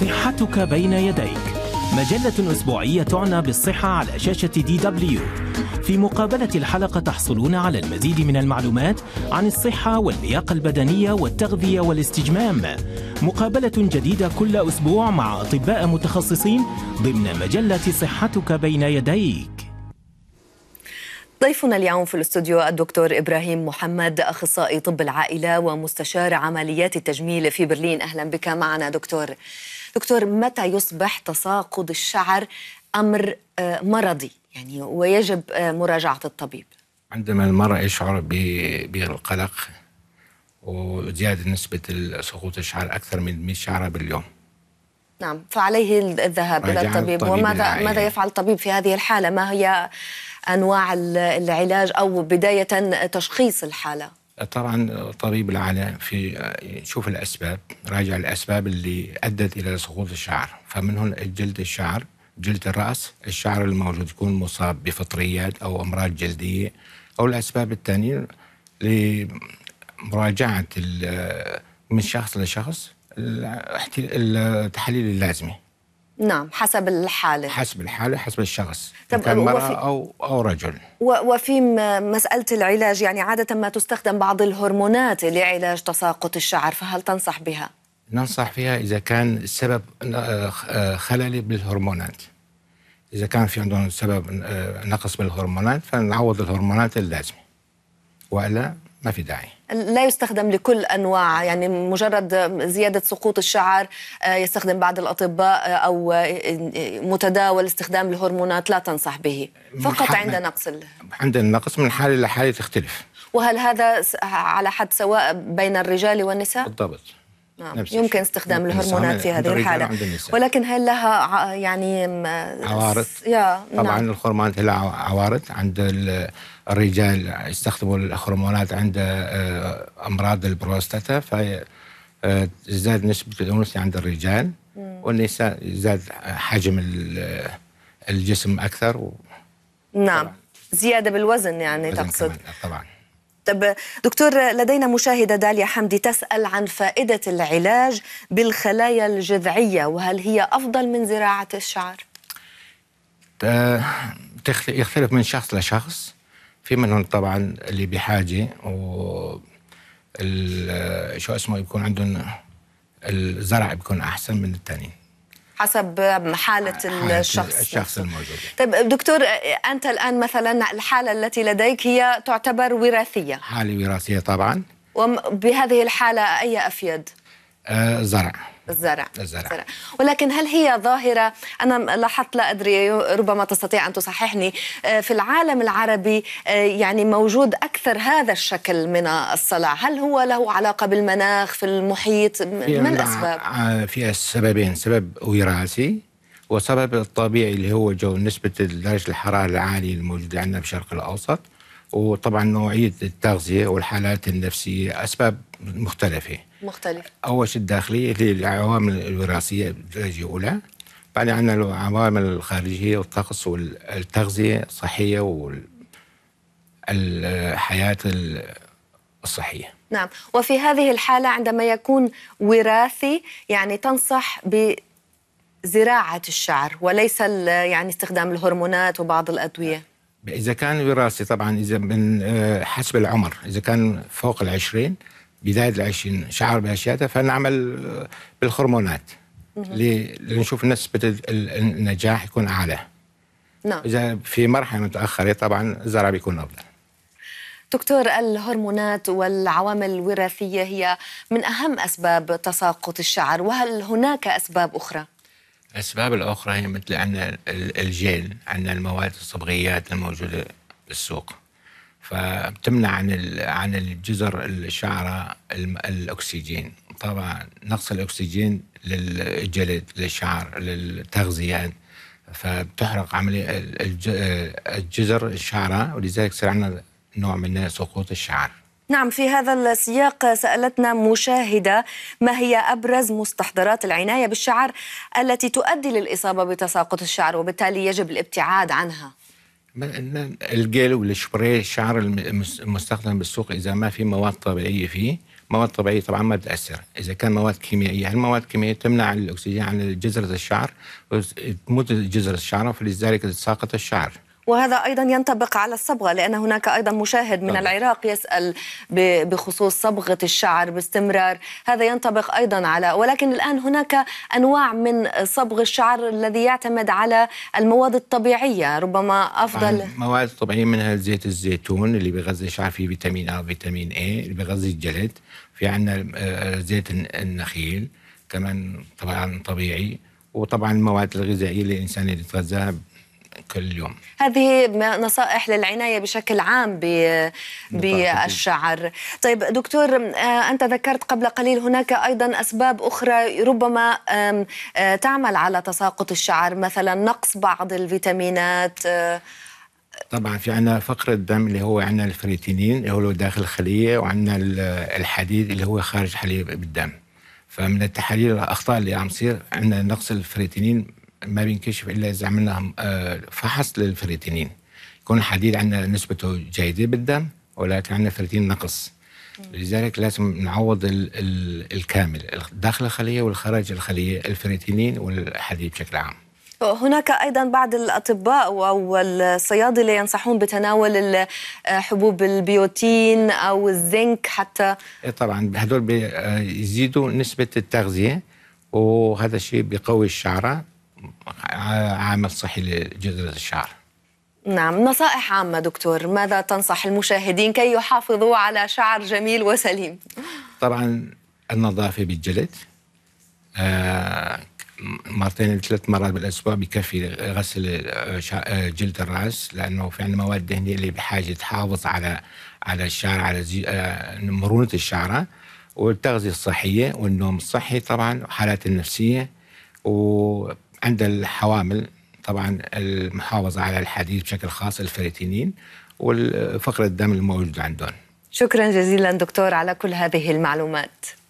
صحتك بين يديك مجلة أسبوعية تعنى بالصحة على شاشة دي دبليو في مقابلة الحلقة تحصلون على المزيد من المعلومات عن الصحة واللياقة البدنية والتغذية والاستجمام مقابلة جديدة كل أسبوع مع أطباء متخصصين ضمن مجلة صحتك بين يديك ضيفنا اليوم في الاستوديو الدكتور ابراهيم محمد اخصائي طب العائله ومستشار عمليات التجميل في برلين اهلا بك معنا دكتور دكتور متى يصبح تساقط الشعر امر آه، مرضي يعني ويجب آه، مراجعه الطبيب عندما المرء يشعر بالقلق وزياده نسبه سقوط الشعر اكثر من 100 شعره باليوم نعم فعليه الذهاب الى الطبيب وماذا ماذا يفعل الطبيب في هذه الحاله ما هي انواع العلاج او بدايه تشخيص الحاله طبعا الطبيب العالي في يشوف الاسباب راجع الاسباب اللي ادت الى سقوط الشعر فمن هون الجلد الشعر جلد الراس الشعر الموجود يكون مصاب بفطريات او امراض جلديه او الاسباب الثانيه لمراجعه من شخص لشخص التحاليل اللازمه نعم حسب الحالة حسب الحالة حسب الشخص طب كان مرأة أو أو رجل وفي مسألة العلاج يعني عادة ما تستخدم بعض الهرمونات لعلاج تساقط الشعر فهل تنصح بها؟ ننصح فيها إذا كان السبب آه، خلل بالهرمونات إذا كان في عندهم سبب آه، نقص بالهرمونات فنعوض الهرمونات اللازمة وإلا ما في داعي لا يستخدم لكل انواع يعني مجرد زياده سقوط الشعر آه، يستخدم بعض الاطباء آه، او آه، متداول استخدام الهرمونات لا تنصح به فقط عند نقص ال... عند النقص من حاله لحاله تختلف وهل هذا على حد سواء بين الرجال والنساء بالضبط نعم. يمكن استخدام نعم. الهرمونات نعم. في هذه الحالة ولكن هل لها يعني عوارض يا نعم. طبعا نعم. الهرمونات لها عوارض عند الرجال يستخدموا الهرمونات عند آه، أمراض البروستاتا فزاد آه، نسبة الأنوثة عند الرجال والنساء زاد حجم الجسم أكثر و... نعم طبعاً. زيادة بالوزن يعني تقصد طبعا طب دكتور لدينا مشاهدة داليا حمدي تسأل عن فائدة العلاج بالخلايا الجذعية وهل هي أفضل من زراعة الشعر؟ يختلف من شخص لشخص في منهم طبعا اللي بحاجة و شو اسمه يكون عندهم الزرع بيكون أحسن من التانيين حسب حالة الشخص الشخص الموجود طيب دكتور أنت الآن مثلا الحالة التي لديك هي تعتبر وراثية حالة وراثية طبعا وبهذه الحالة أي أفيد؟ آه، زرع الزرع. الزرع الزرع ولكن هل هي ظاهرة أنا لاحظت لا أدري ربما تستطيع أن تصححني آه، في العالم العربي آه، يعني موجود أكثر هذا الشكل من الصلع هل هو له علاقة بالمناخ في المحيط ما الأسباب؟ في سببين سبب وراثي وسبب الطبيعي اللي هو جو نسبة درجة الحرارة العالية الموجودة عندنا في الشرق الأوسط وطبعا نوعيه التغذيه والحالات النفسيه اسباب مختلفه مختلف اول شيء الداخليه اللي العوامل الوراثيه بدرجه اولى بعدين عندنا العوامل الخارجيه والطقس والتغذيه الصحيه والحياه الصحيه نعم وفي هذه الحاله عندما يكون وراثي يعني تنصح ب زراعة الشعر وليس يعني استخدام الهرمونات وبعض الأدوية إذا كان وراثي طبعا إذا من آه، حسب العمر إذا كان فوق العشرين بداية العشرين شعر بأشياء فنعمل آه، بالهرمونات لنشوف نسبة النجاح يكون أعلى نعم إذا في مرحلة متأخرة طبعا الزرع بيكون أفضل دكتور الهرمونات والعوامل الوراثية هي من أهم أسباب تساقط الشعر وهل هناك أسباب أخرى؟ الأسباب الأخرى هي مثل عندنا الجيل عندنا المواد الصبغيات الموجودة بالسوق فبتمنع عن عن الجزر الشعرة الأكسجين طبعا نقص الأكسجين للجلد للشعر للتغذية فبتحرق عملية الجزر الشعرة ولذلك صار عندنا نوع من سقوط الشعر نعم في هذا السياق سألتنا مشاهدة ما هي أبرز مستحضرات العناية بالشعر التي تؤدي للإصابة بتساقط الشعر وبالتالي يجب الابتعاد عنها الجل والشبري الشعر المستخدم بالسوق إذا ما في مواد طبيعية فيه مواد طبيعية طبعا ما بتأثر إذا كان مواد كيميائية المواد الكيميائية تمنع الأكسجين عن جذرة الشعر وتموت جذرة الشعر فلذلك تساقط الشعر وهذا أيضا ينطبق على الصبغة لأن هناك أيضا مشاهد من العراق يسأل بخصوص صبغة الشعر باستمرار هذا ينطبق أيضا على ولكن الآن هناك أنواع من صبغ الشعر الذي يعتمد على المواد الطبيعية ربما أفضل مواد طبيعية منها زيت الزيتون اللي بيغذي الشعر فيه فيتامين أ وفيتامين إي اللي بيغذي الجلد في عندنا زيت النخيل كمان طبعا طبيعي وطبعا المواد الغذائية اللي الإنسان يتغذى كل يوم هذه نصائح للعناية بشكل عام بالشعر طيب دكتور آه، أنت ذكرت قبل قليل هناك أيضا أسباب أخرى ربما آه، تعمل على تساقط الشعر مثلا نقص بعض الفيتامينات آه. طبعا في عندنا فقر الدم اللي هو عندنا الفريتينين اللي هو داخل الخليه وعندنا الحديد اللي هو خارج حليب الدم فمن التحاليل الاخطاء اللي عم تصير عندنا نقص الفريتينين ما بينكشف الا اذا عملنا آه، فحص للفريتينين يكون الحديد عندنا نسبته جيده بالدم ولكن عندنا فريتين نقص لذلك لازم نعوض الـ الـ الكامل داخل الخليه والخارج الخليه الفريتينين والحديد بشكل عام هناك ايضا بعض الاطباء والصيادله ينصحون بتناول آه، حبوب البيوتين او الزنك حتى إيه طبعا هدول بيزيدوا آه، نسبه التغذيه وهذا الشيء بيقوي الشعره عامل صحي لجذرة الشعر نعم نصائح عامة دكتور ماذا تنصح المشاهدين كي يحافظوا على شعر جميل وسليم طبعا النظافة بالجلد آه، مرتين ثلاث مرات بالأسبوع بكفي غسل آه، آه، جلد الرأس لأنه في عندنا مواد دهنية اللي بحاجة تحافظ على على الشعر على زي... مرونة الشعرة والتغذية الصحية والنوم الصحي طبعا وحالات النفسية و عند الحوامل طبعا المحافظة على الحديد بشكل خاص الفريتينين وفقر الدم الموجود عندهم شكرا جزيلا دكتور على كل هذه المعلومات